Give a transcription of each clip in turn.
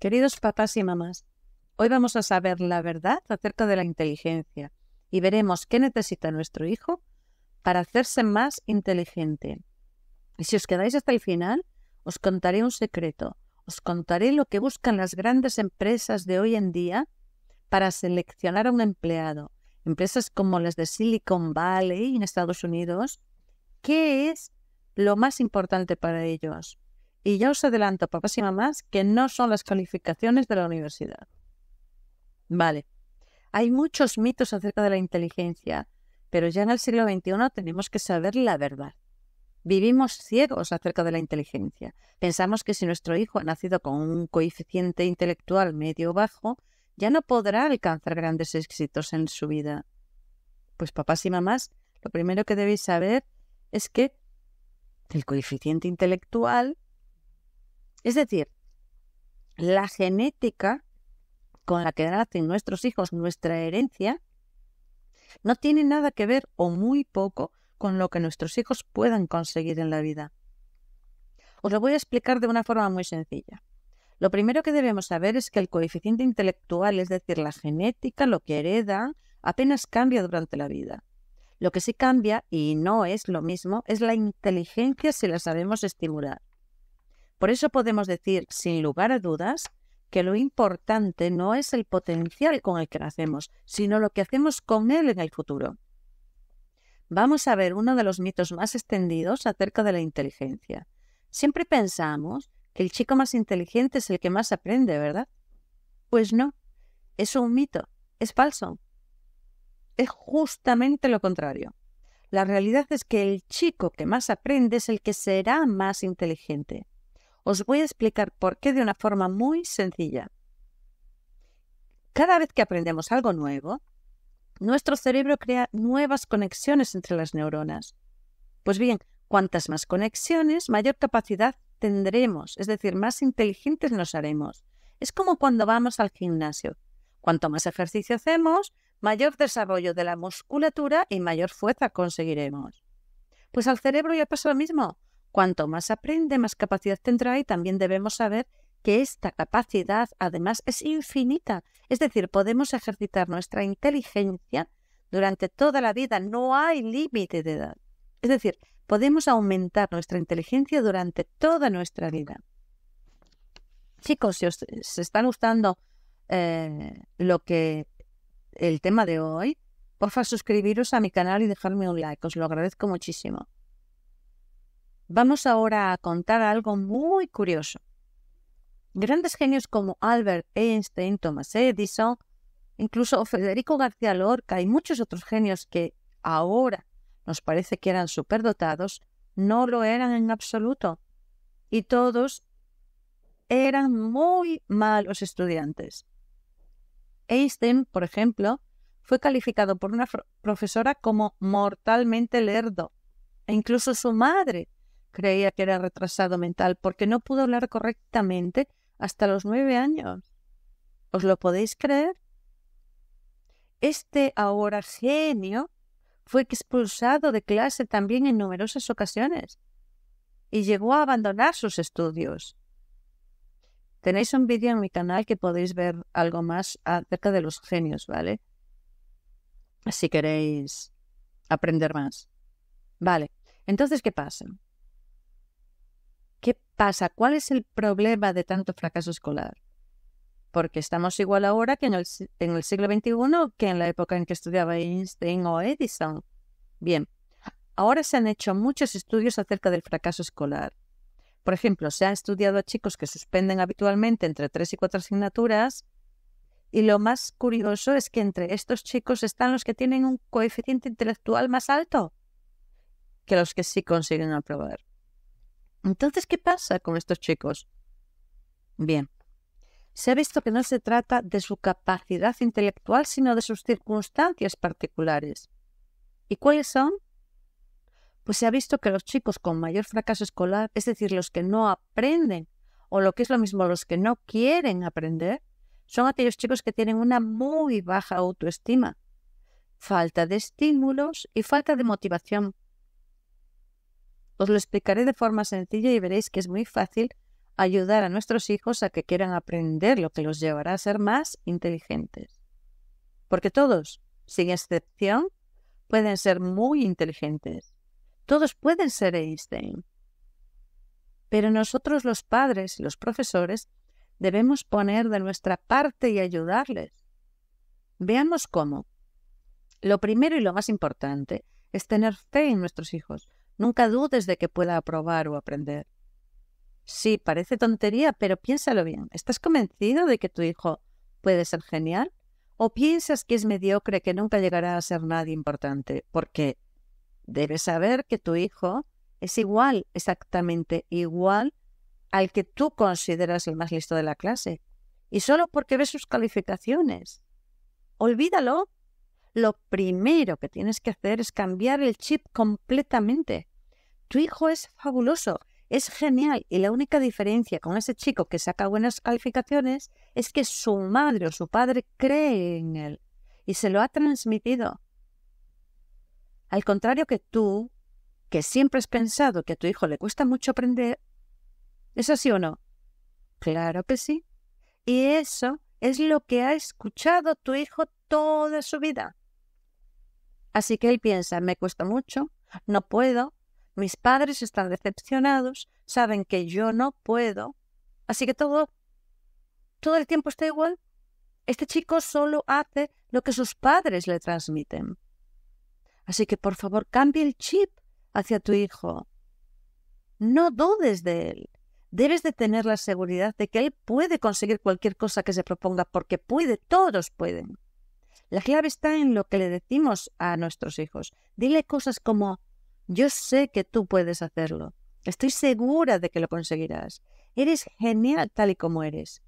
Queridos papás y mamás, hoy vamos a saber la verdad acerca de la inteligencia y veremos qué necesita nuestro hijo para hacerse más inteligente. Y si os quedáis hasta el final, os contaré un secreto. Os contaré lo que buscan las grandes empresas de hoy en día para seleccionar a un empleado. Empresas como las de Silicon Valley en Estados Unidos. ¿Qué es lo más importante para ellos? Y ya os adelanto, papás y mamás, que no son las calificaciones de la universidad. Vale. Hay muchos mitos acerca de la inteligencia, pero ya en el siglo XXI tenemos que saber la verdad. Vivimos ciegos acerca de la inteligencia. Pensamos que si nuestro hijo ha nacido con un coeficiente intelectual medio bajo, ya no podrá alcanzar grandes éxitos en su vida. Pues papás y mamás, lo primero que debéis saber es que el coeficiente intelectual es decir, la genética con la que nacen nuestros hijos, nuestra herencia, no tiene nada que ver o muy poco con lo que nuestros hijos puedan conseguir en la vida. Os lo voy a explicar de una forma muy sencilla. Lo primero que debemos saber es que el coeficiente intelectual, es decir, la genética, lo que hereda, apenas cambia durante la vida. Lo que sí cambia, y no es lo mismo, es la inteligencia si la sabemos estimular. Por eso podemos decir, sin lugar a dudas, que lo importante no es el potencial con el que nacemos, sino lo que hacemos con él en el futuro. Vamos a ver uno de los mitos más extendidos acerca de la inteligencia. Siempre pensamos que el chico más inteligente es el que más aprende, ¿verdad? Pues no, es un mito, es falso. Es justamente lo contrario. La realidad es que el chico que más aprende es el que será más inteligente. Os voy a explicar por qué de una forma muy sencilla. Cada vez que aprendemos algo nuevo, nuestro cerebro crea nuevas conexiones entre las neuronas. Pues bien, cuantas más conexiones, mayor capacidad tendremos, es decir, más inteligentes nos haremos. Es como cuando vamos al gimnasio. Cuanto más ejercicio hacemos, mayor desarrollo de la musculatura y mayor fuerza conseguiremos. Pues al cerebro ya pasa lo mismo. Cuanto más aprende, más capacidad tendrá y también debemos saber que esta capacidad además es infinita. Es decir, podemos ejercitar nuestra inteligencia durante toda la vida. No hay límite de edad. Es decir, podemos aumentar nuestra inteligencia durante toda nuestra vida. Chicos, si os está están gustando eh, lo que el tema de hoy, favor suscribiros a mi canal y dejarme un like. Os lo agradezco muchísimo. Vamos ahora a contar algo muy curioso. Grandes genios como Albert Einstein, Thomas Edison, incluso Federico García Lorca y muchos otros genios que ahora nos parece que eran superdotados, no lo eran en absoluto. Y todos eran muy malos estudiantes. Einstein, por ejemplo, fue calificado por una profesora como mortalmente lerdo, e incluso su madre creía que era retrasado mental porque no pudo hablar correctamente hasta los nueve años. ¿Os lo podéis creer? Este ahora genio fue expulsado de clase también en numerosas ocasiones y llegó a abandonar sus estudios. Tenéis un vídeo en mi canal que podéis ver algo más acerca de los genios, ¿vale? Si queréis aprender más. Vale, entonces, ¿qué pasa? ¿Qué pasa? ¿Cuál es el problema de tanto fracaso escolar? Porque estamos igual ahora que en el, siglo XXI que en la época en que estudiaba Einstein o Edison. Bien, ahora se han hecho muchos estudios acerca del fracaso escolar. Por ejemplo, se ha estudiado a chicos que suspenden habitualmente entre tres y cuatro asignaturas y lo más curioso es que entre estos chicos están los que tienen un coeficiente intelectual más alto que los que sí consiguen aprobar. Entonces, ¿qué pasa con estos chicos? Bien, se ha visto que no se trata de su capacidad intelectual, sino de sus circunstancias particulares. ¿Y cuáles son? Pues se ha visto que los chicos con mayor fracaso escolar, es decir, los que no aprenden, o lo que es lo mismo, los que no quieren aprender, son aquellos chicos que tienen una muy baja autoestima, falta de estímulos y falta de motivación os lo explicaré de forma sencilla y veréis que es muy fácil ayudar a nuestros hijos a que quieran aprender lo que los llevará a ser más inteligentes. Porque todos, sin excepción, pueden ser muy inteligentes. Todos pueden ser Einstein. Pero nosotros los padres y los profesores debemos poner de nuestra parte y ayudarles. Veamos cómo. Lo primero y lo más importante es tener fe en nuestros hijos, Nunca dudes de que pueda aprobar o aprender. Sí, parece tontería, pero piénsalo bien. ¿Estás convencido de que tu hijo puede ser genial? ¿O piensas que es mediocre, que nunca llegará a ser nadie importante? Porque debes saber que tu hijo es igual, exactamente igual al que tú consideras el más listo de la clase. Y solo porque ves sus calificaciones. Olvídalo. Lo primero que tienes que hacer es cambiar el chip completamente. Tu hijo es fabuloso, es genial y la única diferencia con ese chico que saca buenas calificaciones es que su madre o su padre cree en él y se lo ha transmitido. Al contrario que tú, que siempre has pensado que a tu hijo le cuesta mucho aprender, ¿es así o no? Claro que sí. Y eso es lo que ha escuchado tu hijo toda su vida. Así que él piensa, me cuesta mucho, no puedo, mis padres están decepcionados, saben que yo no puedo, así que todo, todo el tiempo está igual. Este chico solo hace lo que sus padres le transmiten. Así que por favor cambie el chip hacia tu hijo. No dudes de él. Debes de tener la seguridad de que él puede conseguir cualquier cosa que se proponga, porque puede, todos pueden. La clave está en lo que le decimos a nuestros hijos. Dile cosas como, yo sé que tú puedes hacerlo. Estoy segura de que lo conseguirás. Eres genial tal y como eres.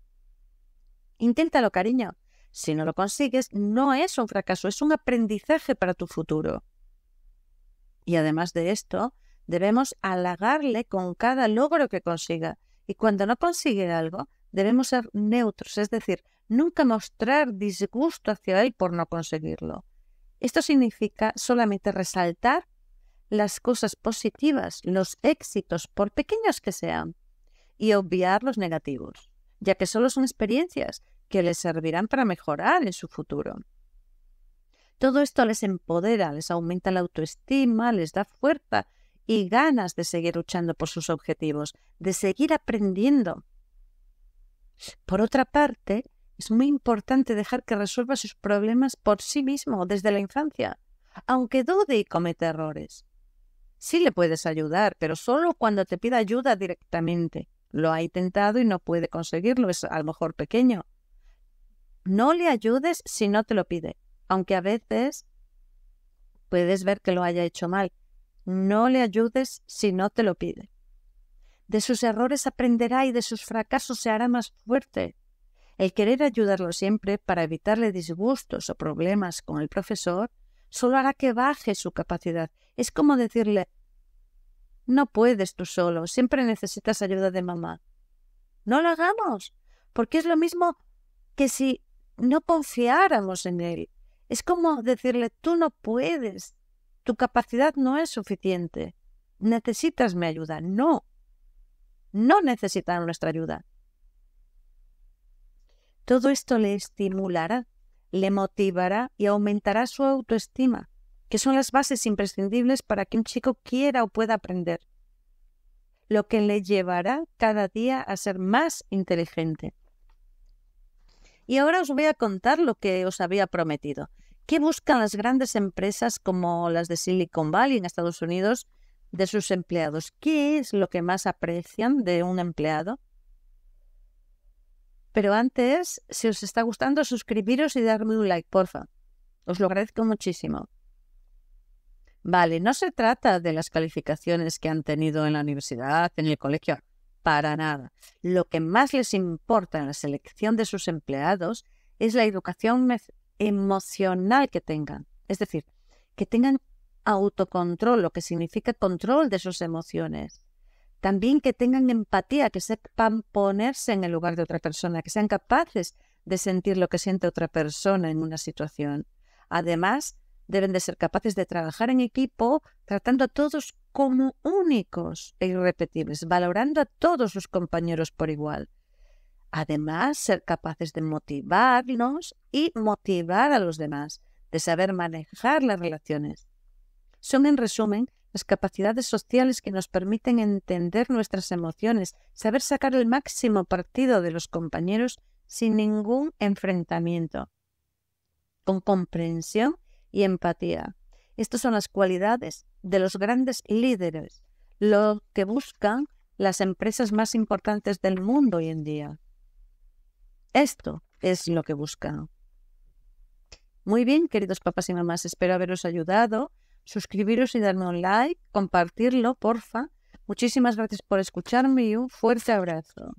Inténtalo, cariño. Si no lo consigues, no es un fracaso, es un aprendizaje para tu futuro. Y además de esto, debemos halagarle con cada logro que consiga. Y cuando no consigue algo, debemos ser neutros, es decir, nunca mostrar disgusto hacia él por no conseguirlo. Esto significa solamente resaltar las cosas positivas, los éxitos, por pequeños que sean, y obviar los negativos, ya que solo son experiencias que les servirán para mejorar en su futuro. Todo esto les empodera, les aumenta la autoestima, les da fuerza y ganas de seguir luchando por sus objetivos, de seguir aprendiendo. Por otra parte, es muy importante dejar que resuelva sus problemas por sí mismo desde la infancia, aunque dude y cometa errores sí le puedes ayudar, pero solo cuando te pida ayuda directamente. Lo ha intentado y no puede conseguirlo, es a lo mejor pequeño. No le ayudes si no te lo pide, aunque a veces puedes ver que lo haya hecho mal. No le ayudes si no te lo pide. De sus errores aprenderá y de sus fracasos se hará más fuerte. El querer ayudarlo siempre para evitarle disgustos o problemas con el profesor solo hará que baje su capacidad es como decirle, no puedes tú solo, siempre necesitas ayuda de mamá. No lo hagamos, porque es lo mismo que si no confiáramos en él. Es como decirle, tú no puedes, tu capacidad no es suficiente, necesitas mi ayuda. No, no necesitan nuestra ayuda. Todo esto le estimulará, le motivará y aumentará su autoestima que son las bases imprescindibles para que un chico quiera o pueda aprender, lo que le llevará cada día a ser más inteligente. Y ahora os voy a contar lo que os había prometido. ¿Qué buscan las grandes empresas como las de Silicon Valley en Estados Unidos de sus empleados? ¿Qué es lo que más aprecian de un empleado? Pero antes, si os está gustando, suscribiros y darme un like, porfa. Os lo agradezco muchísimo. Vale, no se trata de las calificaciones que han tenido en la universidad, en el colegio, para nada. Lo que más les importa en la selección de sus empleados es la educación emocional que tengan. Es decir, que tengan autocontrol, lo que significa control de sus emociones. También que tengan empatía, que sepan ponerse en el lugar de otra persona, que sean capaces de sentir lo que siente otra persona en una situación. Además, deben de ser capaces de trabajar en equipo, tratando a todos como únicos e irrepetibles, valorando a todos los compañeros por igual. Además, ser capaces de motivarnos y motivar a los demás, de saber manejar las relaciones. Son, en resumen, las capacidades sociales que nos permiten entender nuestras emociones, saber sacar el máximo partido de los compañeros sin ningún enfrentamiento, con comprensión y empatía. Estas son las cualidades de los grandes líderes, lo que buscan las empresas más importantes del mundo hoy en día. Esto es lo que buscan. Muy bien, queridos papás y mamás, espero haberos ayudado. Suscribiros y darme un like, compartirlo, porfa. Muchísimas gracias por escucharme y un fuerte abrazo.